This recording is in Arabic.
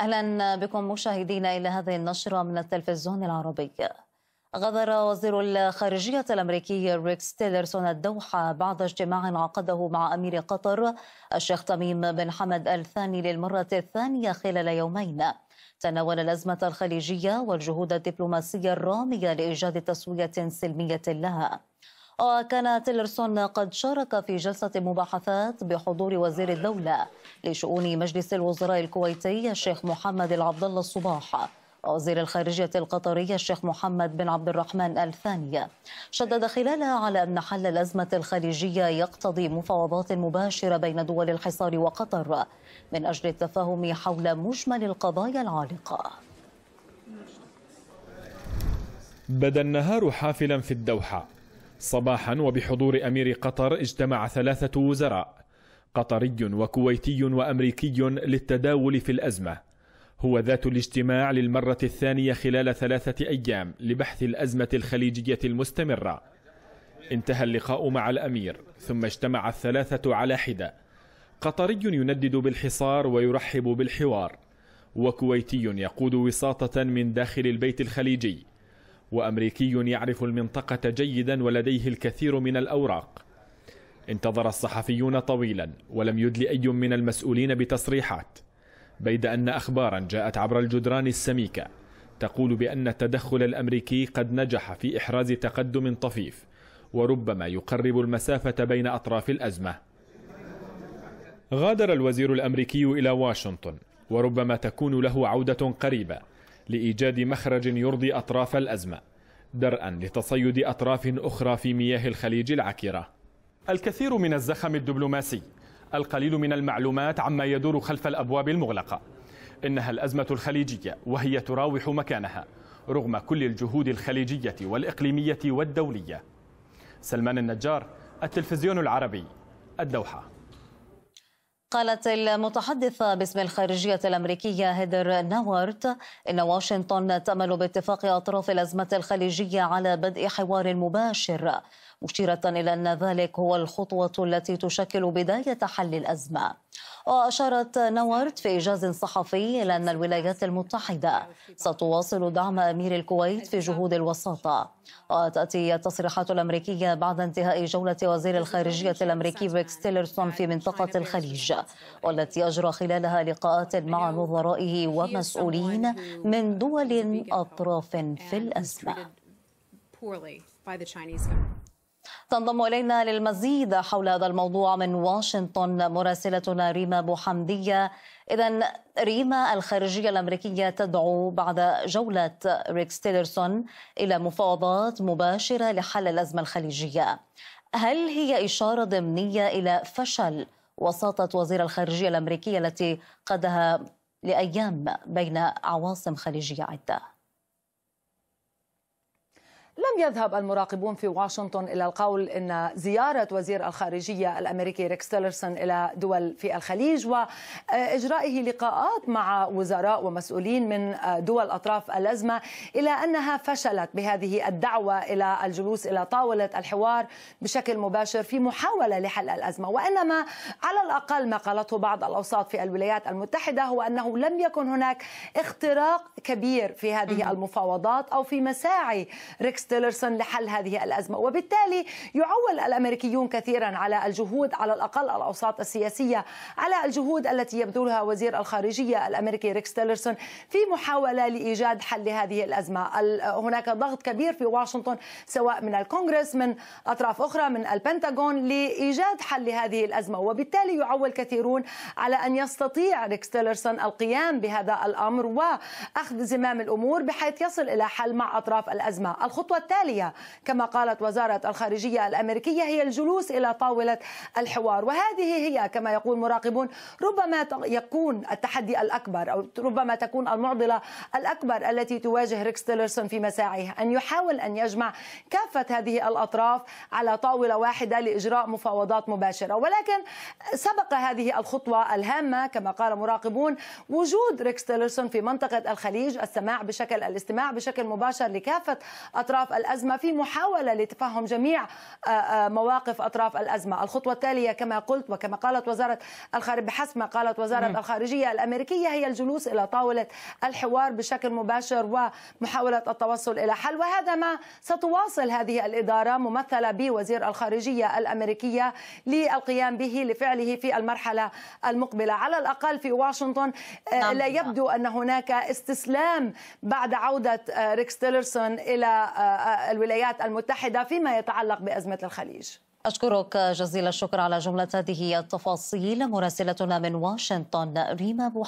أهلا بكم مشاهدينا إلى هذه النشرة من التلفزيون العربي غادر وزير الخارجية الأمريكي ريكس تيلرسون الدوحة بعد اجتماع عقده مع أمير قطر الشيخ تميم بن حمد الثاني للمرة الثانية خلال يومين تناول الأزمة الخليجية والجهود الدبلوماسية الرامية لإيجاد تسوية سلمية لها وكان تيلرسون قد شارك في جلسة مباحثات بحضور وزير الدولة لشؤون مجلس الوزراء الكويتي الشيخ محمد العبد الله الصباح وزير الخارجية القطري الشيخ محمد بن عبد الرحمن الثانية شدد خلالها على أن حل الأزمة الخليجية يقتضي مفاوضات مباشرة بين دول الحصار وقطر من أجل التفاهم حول مجمل القضايا العالقة بدا النهار حافلا في الدوحة صباحا وبحضور أمير قطر اجتمع ثلاثة وزراء قطري وكويتي وأمريكي للتداول في الأزمة هو ذات الاجتماع للمرة الثانية خلال ثلاثة أيام لبحث الأزمة الخليجية المستمرة انتهى اللقاء مع الأمير ثم اجتمع الثلاثة على حدة قطري يندد بالحصار ويرحب بالحوار وكويتي يقود وساطة من داخل البيت الخليجي وأمريكي يعرف المنطقة جيدا ولديه الكثير من الأوراق انتظر الصحفيون طويلا ولم يدل أي من المسؤولين بتصريحات بيد أن أخبارا جاءت عبر الجدران السميكة تقول بأن التدخل الأمريكي قد نجح في إحراز تقدم طفيف وربما يقرب المسافة بين أطراف الأزمة غادر الوزير الأمريكي إلى واشنطن وربما تكون له عودة قريبة لإيجاد مخرج يرضي أطراف الأزمة درءا لتصيد أطراف أخرى في مياه الخليج العكرة الكثير من الزخم الدبلوماسي القليل من المعلومات عما يدور خلف الأبواب المغلقة إنها الأزمة الخليجية وهي تراوح مكانها رغم كل الجهود الخليجية والإقليمية والدولية سلمان النجار التلفزيون العربي الدوحة قالت المتحدثة باسم الخارجية الأمريكية هيدر نوارت إن واشنطن تأمل باتفاق أطراف الأزمة الخليجية على بدء حوار مباشر مشيرة إلى أن ذلك هو الخطوة التي تشكل بداية حل الأزمة وأشارت نورت في إيجاز صحفي إلى أن الولايات المتحدة ستواصل دعم أمير الكويت في جهود الوساطة وتأتي التصريحات الأمريكية بعد انتهاء جولة وزير الخارجية الأمريكي ريكس تيلرسون في منطقة الخليج والتي أجرى خلالها لقاءات مع نظرائه ومسؤولين من دول أطراف في الأزمة. by the Chinese government. تنضم إلينا للمزيد حول هذا الموضوع من واشنطن مراسلتنا ريما بوحمدية إذا ريما الخارجية الأمريكية تدعو بعد جولة ريكس تيلرسون إلى مفاوضات مباشرة لحل الأزمة الخليجية هل هي إشارة ضمنية إلى فشل وساطة وزير الخارجية الأمريكية التي قادها لأيام بين عواصم خليجية عدة؟ لم يذهب المراقبون في واشنطن إلى القول أن زيارة وزير الخارجية الأمريكي ريكس تيلرسون إلى دول في الخليج وإجرائه لقاءات مع وزراء ومسؤولين من دول أطراف الأزمة إلى أنها فشلت بهذه الدعوة إلى الجلوس إلى طاولة الحوار بشكل مباشر في محاولة لحل الأزمة وإنما على الأقل ما قالته بعض الأوساط في الولايات المتحدة هو أنه لم يكن هناك اختراق كبير في هذه المفاوضات أو في مساعي ريكس تيلرسون تيلرسون لحل هذه الأزمة وبالتالي يعول الأمريكيون كثيرا على الجهود على الأقل الأوساط السياسية على الجهود التي يبذلها وزير الخارجية الأمريكي ريكس تيلرسون في محاولة لإيجاد حل لهذه الأزمة هناك ضغط كبير في واشنطن سواء من الكونغرس من أطراف أخرى من البنتاغون لإيجاد حل لهذه الأزمة وبالتالي يعول كثيرون على أن يستطيع ريكس تيلرسون القيام بهذا الأمر وأخذ زمام الأمور بحيث يصل إلى حل مع أطراف الأزمة الخطوة التالية التالية كما قالت وزارة الخارجية الأمريكية هي الجلوس إلى طاولة الحوار وهذه هي كما يقول مراقبون ربما يكون التحدي الأكبر أو ربما تكون المعضلة الأكبر التي تواجه ريكس تيلرسون في مساعيه أن يحاول أن يجمع كافة هذه الأطراف على طاولة واحدة لإجراء مفاوضات مباشرة ولكن سبق هذه الخطوة الهامة كما قال مراقبون وجود ريكس تيلرسون في منطقة الخليج السماع بشكل الاستماع بشكل مباشر لكافة أطراف الأزمة في محاولة لتفهم جميع آه، آه، مواقف أطراف الأزمة الخطوة التالية كما قلت وكما قالت وزارة الخارجية بحسب ما قالت وزارة مم. الخارجية الأمريكية هي الجلوس إلى طاولة الحوار بشكل مباشر ومحاولة التوصل إلى حل وهذا ما ستواصل هذه الإدارة ممثلة بوزير الخارجية الأمريكية للقيام به لفعله في المرحلة المقبلة على الأقل في واشنطن آه، نعم. لا يبدو أن هناك استسلام بعد عودة ريكس تيلرسون إلى الولايات المتحدة فيما يتعلق بأزمة الخليج أشكرك جزيل الشكر على جملة هذه التفاصيل مراسلتنا من واشنطن ريما أبو